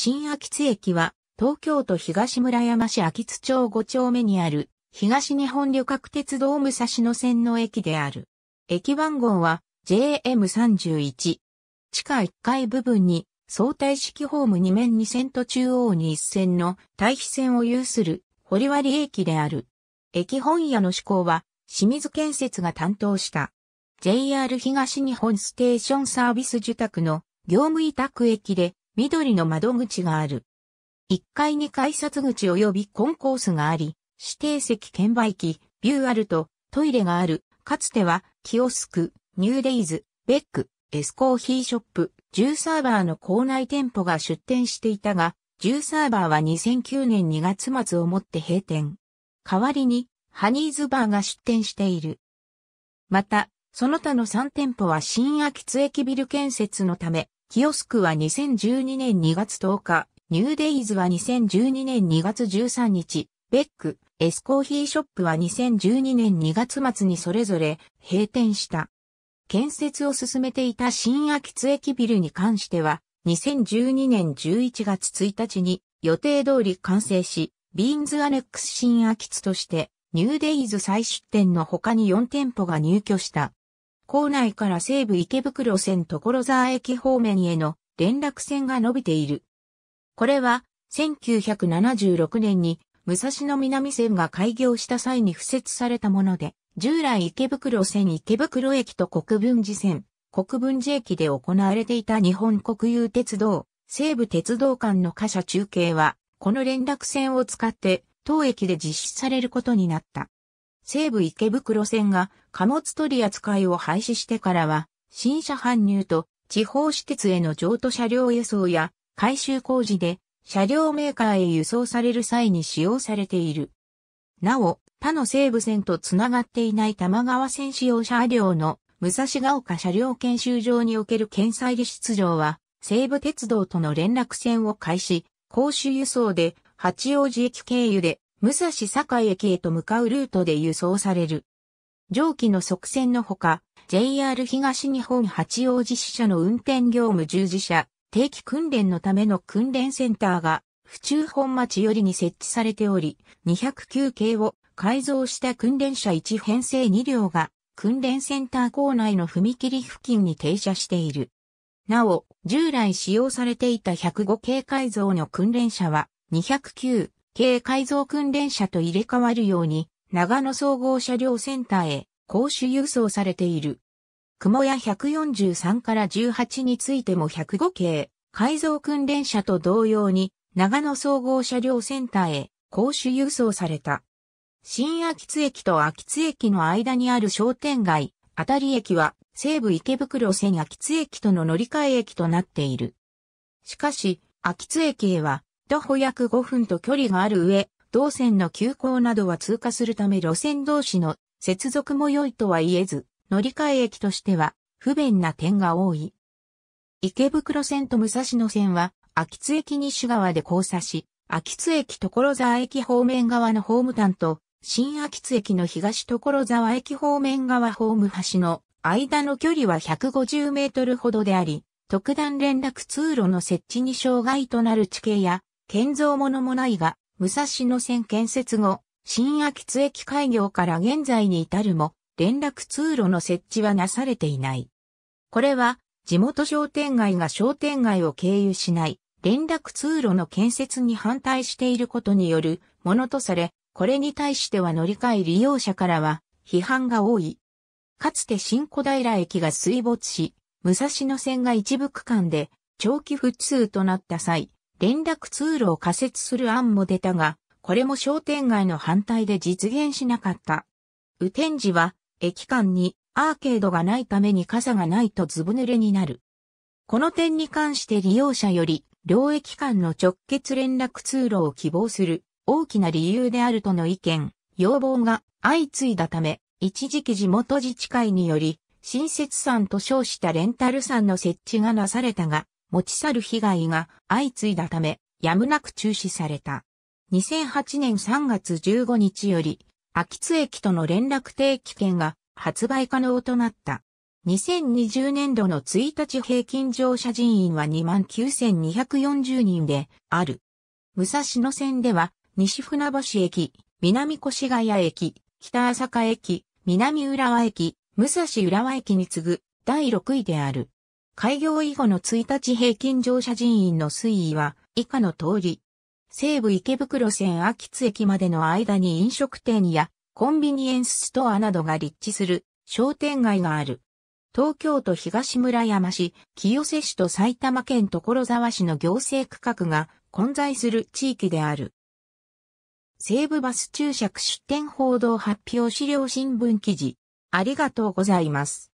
新秋津駅は、東京都東村山市秋津町五丁目にある、東日本旅客鉄道武蔵野線の駅である。駅番号は JM31。地下1階部分に相対式ホーム2面2線と中央に1線の対比線を有する堀割駅である。駅本屋の施行は清水建設が担当した JR 東日本ステーションサービス受託の業務委託駅で緑の窓口がある。1階に改札口及びコンコースがあり、指定席券売機、ビューアルト、トイレがある。かつては、キオスク、ニューデイズ、ベック、エスコーヒーショップ、ジューサーバーの校内店舗が出店していたが、ジューサーバーは2009年2月末をもって閉店。代わりに、ハニーズバーが出店している。また、その他の3店舗は新秋津駅ビル建設のため、キオスクは2012年2月10日、ニューデイズは2012年2月13日、ベック、エスコーヒーショップは2012年2月末にそれぞれ閉店した。建設を進めていた新秋津駅ビルに関しては、2012年11月1日に予定通り完成し、ビーンズアネックス新秋津として、ニューデイズ再出店の他に4店舗が入居した。構内から西武池袋線所沢駅方面への連絡線が伸びている。これは、1976年に武蔵野南線が開業した際に付設されたもので、従来池袋線池袋駅と国分寺線、国分寺駅で行われていた日本国有鉄道、西武鉄道間の貨車中継は、この連絡線を使って、当駅で実施されることになった。西武池袋線が貨物取り扱いを廃止してからは、新車搬入と地方私鉄への譲渡車両輸送や改修工事で車両メーカーへ輸送される際に使用されている。なお、他の西武線とつながっていない玉川線使用車両の武蔵ヶ丘車両研修場における検査入り出場は、西武鉄道との連絡線を開始、公衆輸送で八王子駅経由で武蔵境駅へと向かうルートで輸送される。上記の側線のほか、JR 東日本八王子支社の運転業務従事者、定期訓練のための訓練センターが、府中本町よりに設置されており、209系を改造した訓練車1編成2両が、訓練センター構内の踏切付近に停車している。なお、従来使用されていた105系改造の訓練車は、209、軽改造訓練車と入れ替わるように、長野総合車両センターへ、公主輸送されている。雲屋143から18についても105系、改造訓練車と同様に、長野総合車両センターへ、公主輸送された。新秋津駅と秋津駅の間にある商店街、あたり駅は、西武池袋線秋津駅との乗り換え駅となっている。しかし、秋津駅へは、徒歩約5分と距離がある上、同線の急行などは通過するため路線同士の接続も良いとは言えず、乗り換え駅としては不便な点が多い。池袋線と武蔵野線は、秋津駅西側で交差し、秋津駅所沢駅方面側のホーム端と、新秋津駅の東所沢駅方面側ホーム端の間の距離は150メートルほどであり、特段連絡通路の設置に障害となる地形や建造物もないが、武蔵野線建設後、新秋津駅開業から現在に至るも、連絡通路の設置はなされていない。これは、地元商店街が商店街を経由しない連絡通路の建設に反対していることによるものとされ、これに対しては乗り換え利用者からは批判が多い。かつて新小平駅が水没し、武蔵野線が一部区間で長期不通となった際、連絡通路を仮設する案も出たが、これも商店街の反対で実現しなかった。雨天時は、駅間にアーケードがないために傘がないとずぶ濡れになる。この点に関して利用者より、両駅間の直結連絡通路を希望する大きな理由であるとの意見、要望が相次いだため、一時期地元自治会により、新設山と称したレンタル山の設置がなされたが、持ち去る被害が相次いだため、やむなく中止された。2008年3月15日より、秋津駅との連絡定期券が発売可能となった。2020年度の1日平均乗車人員は29,240人である。武蔵野線では、西船橋駅、南越谷駅、北朝霞駅、南浦和駅、武蔵浦和駅に次ぐ第6位である。開業以後の1日平均乗車人員の推移は以下の通り。西武池袋線秋津駅までの間に飲食店やコンビニエンスストアなどが立地する商店街がある。東京都東村山市、清瀬市と埼玉県所沢市の行政区画が混在する地域である。西武バス注釈出店報道発表資料新聞記事。ありがとうございます。